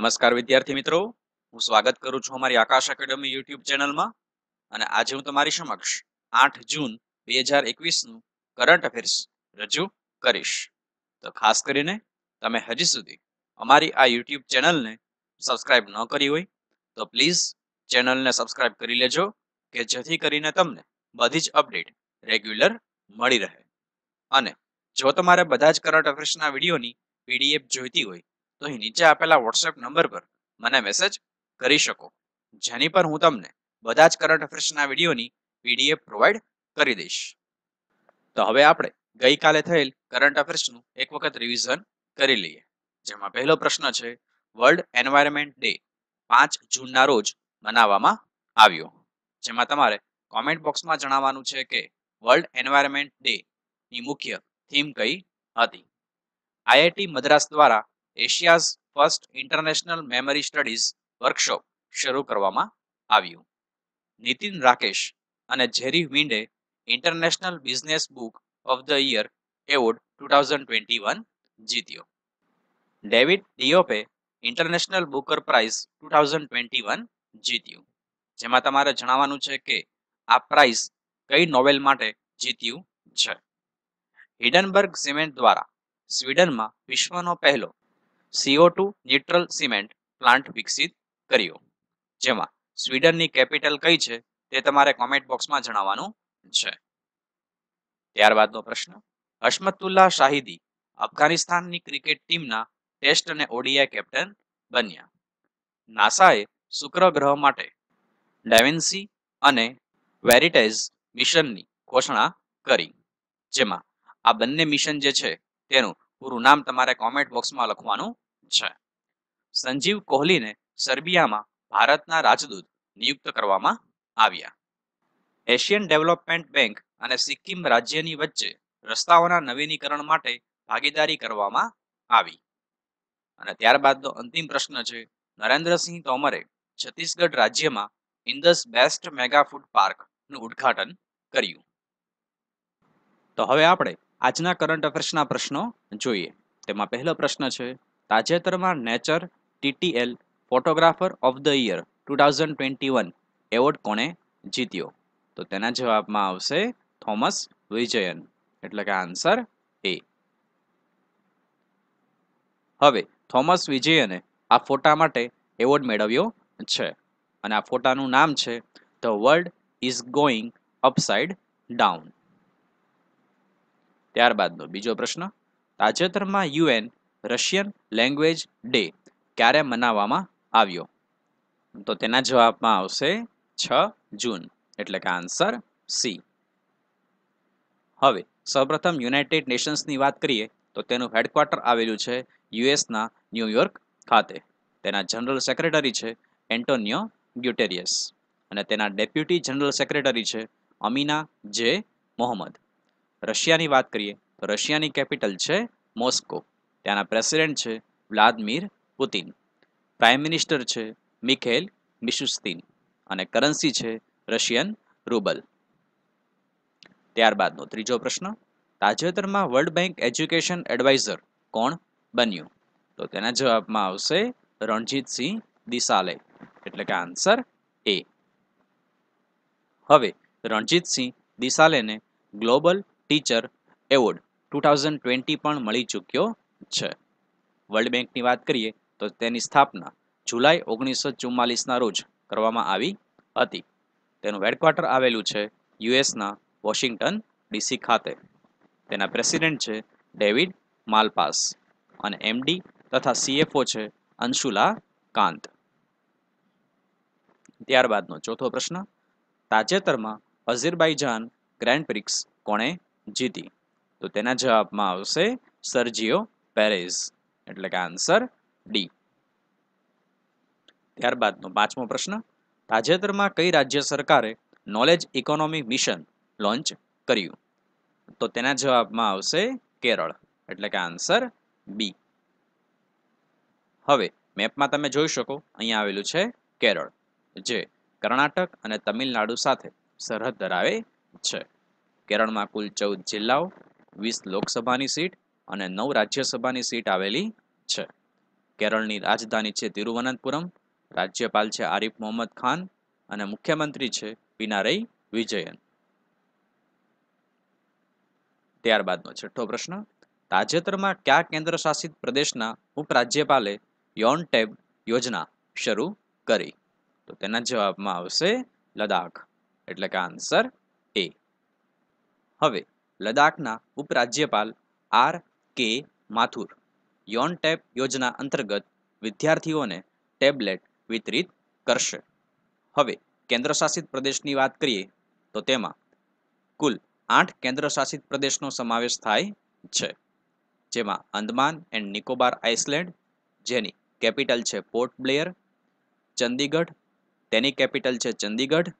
નમસ્કાર વિદ્યાર્થી મિત્રો હું સ્વાગત કરું છું અમારી આકાશ એકેડમી યુટ્યુબ ચેનલમાં અને આજે હું તમારી સમક્ષ આઠ જૂન બે હજાર એકવીસનું કરંટ અફેર્સ રજૂ કરીશ તો ખાસ કરીને તમે હજી સુધી અમારી આ યુટ્યુબ ચેનલને સબસ્ક્રાઇબ ન કરી હોય તો પ્લીઝ ચેનલને સબસ્ક્રાઇબ કરી લેજો કે જેથી કરીને તમને બધી જ અપડેટ રેગ્યુલર મળી રહે અને જો તમારે બધા જ કરંટ અફેર્સના વિડીયોની પીડીએફ જોઈતી હોય તો અહીં નીચે આપેલા વોટ્સએપ નંબર પર મને મેસેજ કરી શકો જેની પર હું તમને બધા જ કરંટ અફેર્સના વિડીયોની પીડીએફ પ્રોવાઈડ કરી દઈશ તો હવે આપણે ગઈકાલે થયેલ કરંટ અફેર્સનું એક વખત રિવિઝન કરી લઈએ જેમાં પહેલો પ્રશ્ન છે વર્લ્ડ એન્વાયરમેન્ટ ડે પાંચ જૂનના રોજ મનાવવામાં આવ્યો જેમાં તમારે કોમેન્ટ બોક્સમાં જણાવવાનું છે કે વર્લ્ડ એન્વાયરમેન્ટ ડે ની મુખ્ય થીમ કઈ હતી આઈઆઈટી મદ્રાસ દ્વારા Asia's first international memory studies workshop શરૂ કરવામાં આવ્યું નીતિન રાકેશ અને ઝેરી વિન્ડે international business book of the year award two thousand twenty one જીત્યો ડેવિડ ડિયોપે international Booker prize two thousand twenty one જીત્યું જેમાં તમારે જણાવવાનું છે કે આ પ્રાઇઝ કઈ નોવેલ માટે જીત્યું છે હિડનબર્ગ સિમેન્ટ દ્વારા સ્વીડનમાં વિશ્વનો પહેલો CO two neutral cement plant વિકસિત કર્યો જેમાં સ્વીડનની કેપિટલ કઈ છે તે તમારે કોમેન્ટ બોક્સમાં જણાવવાનું છે ત્યારબાદનો પ્રશ્ન હશમતુલ્લા શાહિદી અફઘાનિસ્તાનની ક્રિકેટ ટીમના ટેસ્ટ અને ઓડીઆઈ કેપ્ટન બન્યા નાસાએ શુક્ર ગ્રહ માટે ડેવિન્સી અને વેરિટેઝ મિશનની ઘોષણા કરી જેમાં આ બંને મિશન જે છે તેનું પૂરું નામ તમારે કોમેન્ટ બોક્સમાં લખવાનું છે સંજીવ કોહલીને સર્બિયામાં ભારતના રાજદૂત નિયુક્ત કરવામાં આવ્યા એશિયન ડેવલપમેન્ટ બેંક અને સિક્કિમ રાજ્યની વચ્ચે રસ્તાઓના નવીનીકરણ માટે ભાગીદારી કરવામાં આવી અને ત્યારબાદનો અંતિમ પ્રશ્ન છે નરેન્દ્રસિંહ તોમરે છત્તીસગઢ રાજ્યમાં ઇન્દસ બેસ્ટ મેગા ફૂડ પાર્કનું ઉદ્ઘાટન કર્યું તો હવે આપણે આજના કરંટ અફેર્સના પ્રશ્નો જોઈએ તેમાં પહેલો પ્રશ્ન છે તાજેતરમાં nature TTL photographer of the year two thousand twenty one award કોણે જીત્યો તો તેના જવાબમાં આવશે થોમસ વિજયન એટલે કે આન્સર એ હવે થોમસ વિજયને આ ફોટા માટે એવોર્ડ મેળવ્યો છે અને આ ફોટાનું નામ છે the world is going upside down ત્યારબાદનો બીજો પ્રશ્ન તાજેતરમાં યુએન રશિયન લેંગ્વેજ ડે ક્યારે મનાવવામાં આવ્યો તો તેના જવાબમાં આવશે છ જૂન એટલે કે આન્સર સી હવે સૌપ્રથમ યુનાઇટેડ નેશન્સની વાત કરીએ તો તેનું હેડક્વાર્ટર આવેલું છે યુએસના ન્યૂયોર્ક ખાતે તેના જનરલ સેક્રેટરી છે એન્ટોનિયો ગ્યુટેરિયસ અને તેના ડેપ્યુટી જનરલ સેક્રેટરી છે અમીના જે મોહમ્મદ રશિયાની વાત કરીએ તો રશિયાની કેપિટલ છે મોસ્કો ત્યાંના પ્રેસિડેન્ટ છે વ્લાદમીર પુતિન પ્રાઇમ મિનિસ્ટર છે મિખેલ મિશુસ્તિન અને કરન્સી છે રશિયન રૂબલ ત્યારબાદનો ત્રીજો પ્રશ્ન તાજેતરમાં વર્લ્ડ બેંક એજ્યુકેશન એડવાઇઝર કોણ બન્યું તો તેના જવાબમાં આવશે રણજીતસિંહ દિસાલે એટલે કે આન્સર એ હવે રણજીતસિંહ દિસાલેને global teacher award two thousand twenty પણ મળી ચૂક્યો છે વર્લ્ડ બેંકની વાત કરીએ તો તેની સ્થાપના જુલાઈ ઓગણીસો ચુમ્માલીસના રોજ કરવામાં આવી હતી તેનું હેડક્વાર્ટર આવેલું છે યુએસના વોશિંગ્ટન ડીસી ખાતે તેના પ્રેસિડેન્ટ છે ડેવિડ માલપાસ અને એમડી તથા સીએફઓ છે અંશુલા કાંત ત્યારબાદનો ચોથો પ્રશ્ન તાજેતરમાં અઝરબાઈજાન ગ્રેન્ડ પ્રિક્સ કોણે જીતી તો તેના જવાબમાં આવશે સર્જિયો પેરેઝ એટલે કે આન્સર ડી ત્યારબાદનો પાંચમો પ્રશ્ન તાજેતરમાં કઈ રાજ્ય સરકારે નોલેજ ઇકોનોમી મિશન લોન્ચ કર્યું તો તેના જવાબમાં આવશે કેરળ એટલે કે આન્સર બી હવે મેપમાં તમે જોઈ શકો અહીંયા આવેલું છે કેરળ જે કર્ણાટક અને તમિલનાડુ સાથે સરહદ ધરાવે છે કેરળમાં કુલ ચૌદ જિલ્લાઓ વીસ લોકસભાની સીટ અને નવ રાજ્યસભાની સીટ આવેલી છે કેરળની રાજધાની છે તિરુવનંતપુરમ રાજ્યપાલ છે આરિફ મોહમ્મદ ખાન અને મુખ્યમંત્રી છે પિનારઈ વિજયન ત્યારબાદનો છઠ્ઠો પ્રશ્ન તાજેતરમાં કયા કેન્દ્ર શાસિત પ્રદેશના ઉપરાજ્યપાલે યોન ટેબ યોજના શરૂ કરી તો તેના જવાબમાં આવશે લદાખ એટલે કે આન્સર હવે લદ્દાખના ઉપરાજ્યપાલ આર કે માથુર યોન ટેપ યોજના અંતર્ગત વિદ્યાર્થીઓને ટેબ્લેટ વિતરિત કરશે હવે કેન્દ્રશાસિત પ્રદેશની વાત કરીએ તો તેમાં કુલ આઠ કેન્દ્રશાસિત પ્રદેશનો સમાવેશ થાય છે જેમાં અંદમાન એન્ડ નિકોબાર આઇસલેન્ડ જેની કેપિટલ છે પોર્ટ બ્લેયર ચંદીગઢ તેની કેપિટલ છે ચંદીગઢ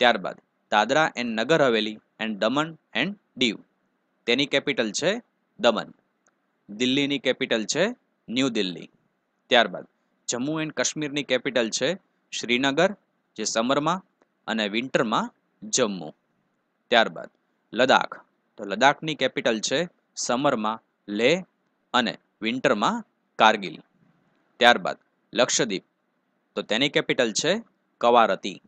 ત્યારબાદ Dadra and Nagar Haveli and Daman and Diu તેની કેપિટલ છે દમણ દિલ્હીની કેપિટલ છે ન્યૂ દિલ્હી ત્યારબાદ જમ્મુ એન્ડ કાશ્મીરની કેપિટલ છે શ્રીનગર જે સમરમાં અને વિન્ટરમાં જમ્મુ ત્યારબાદ લદાખ તો લદાખની કેપિટલ છે સમરમાં લેહ અને વિન્ટરમાં કારગિલ ત્યારબાદ લક્ષદ્વીપ તો તેની કેપિટલ છે કવારતી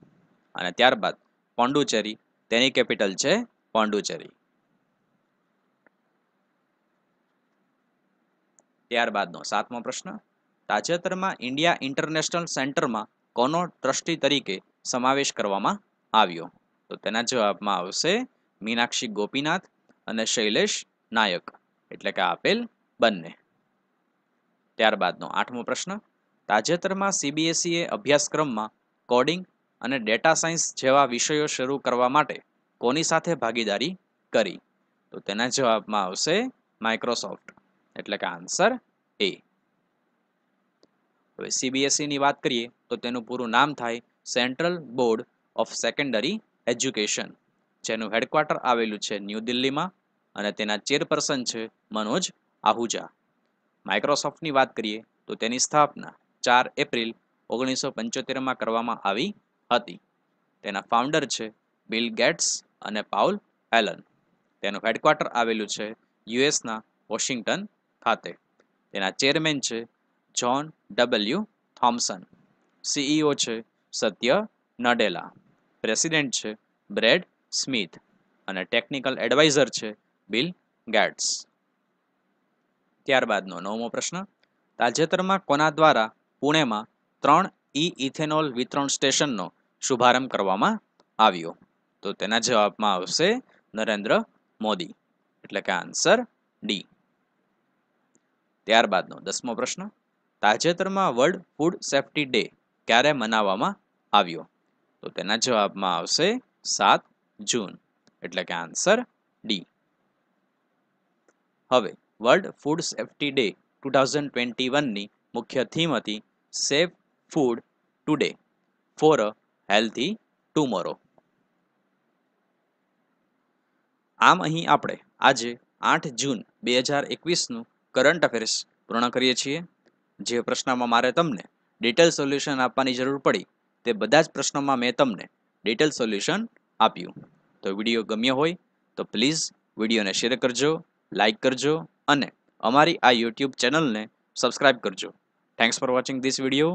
અને ત્યારબાદ પોન્ડુચેરી તેની કેપિટલ છે પોન્ડુચેરી ત્યારબાદનો સાતમો પ્રશ્ન તાજેતરમાં ઇન્ડિયા ઇન્ટરનેશનલ સેન્ટરમાં કોનો ટ્રસ્ટી તરીકે સમાવેશ કરવામાં આવ્યો તો તેના જવાબમાં આવશે મીનાક્ષી ગોપીનાથ અને શૈલેષ નાયક એટલે કે આપેલ બંને ત્યારબાદનો આઠમો પ્રશ્ન તાજેતરમાં સીબીએસઈએ અભ્યાસક્રમમાં કોડિંગ અને ડેટા સાયન્સ જેવા વિષયો શરૂ કરવા માટે કોની સાથે ભાગીદારી કરી તો તેના જવાબમાં આવશે માઇક્રોસોફ્ટ એટલે કે આન્સર એ હવે સીબીએસઈની e વાત કરીએ તો તેનું પૂરું નામ થાય central board of secondary education જેનું હેડક્વાર્ટર આવેલું છે ન્યૂ દિલ્હીમાં અને તેના ચેરપર્સન છે મનોજ આહુજા માઇક્રોસોફ્ટની વાત કરીએ તો તેની સ્થાપના ચાર એપ્રિલ ઓગણીસો પંચોતેરમાં કરવામાં આવી હતી તેના ફાઉન્ડર છે બિલ ગેટ્સ અને પાઉલ એલન તેનું હેડક્વાર્ટર આવેલું છે યુએસના વોશિંગ્ટન ખાતે તેના ચેરમેન છે જ્હોન ડબલ્યુ થોમ્સન સીઈઓ છે સત્ય નડેલા પ્રેસિડેન્ટ છે બ્રેડ સ્મિથ અને ટેકનિકલ એડવાઇઝર છે બિલ ગેટ્સ ત્યારબાદનો નવમો પ્રશ્ન તાજેતરમાં કોના દ્વારા પુણેમાં ત્રણ ઇ ઇથેનોલ વિતરણ સ્ટેશનનો શુભારંભ કરવામાં આવ્યો તો તેના જવાબમાં આવશે નરેન્દ્ર મોદી એટલે કે આન્સર ડી ત્યારબાદનો દસમો પ્રશ્ન તાજેતરમાં વર્લ્ડ ફૂડ સેફ્ટી ડે ક્યારે મનાવવામાં આવ્યો તો તેના જવાબમાં આવશે સાત જૂન એટલે કે આન્સર ડી હવે world food safety day two thousand twenty વનની મુખ્ય થીમ હતી safe food today for a healthy tomorrow આમ અહીં આપણે આજે આઠ જૂન બે હજાર એકવીસનું કરંટ અફેર્સ પૂર્ણ કરીએ છીએ જે પ્રશ્નમાં મારે તમને ડિટેલ સોલ્યુશન આપવાની જરૂર પડી તે બધા જ પ્રશ્નોમાં મેં તમને ડિટેલ સોલ્યુશન આપ્યું તો વિડીયો ગમ્યો હોય તો પ્લીઝ વિડીયોને શેર કરજો લાઇક કરજો અને અમારી આ યુટ્યુબ ચેનલને સબસ્ક્રાઇબ કરજો thanks for watching this video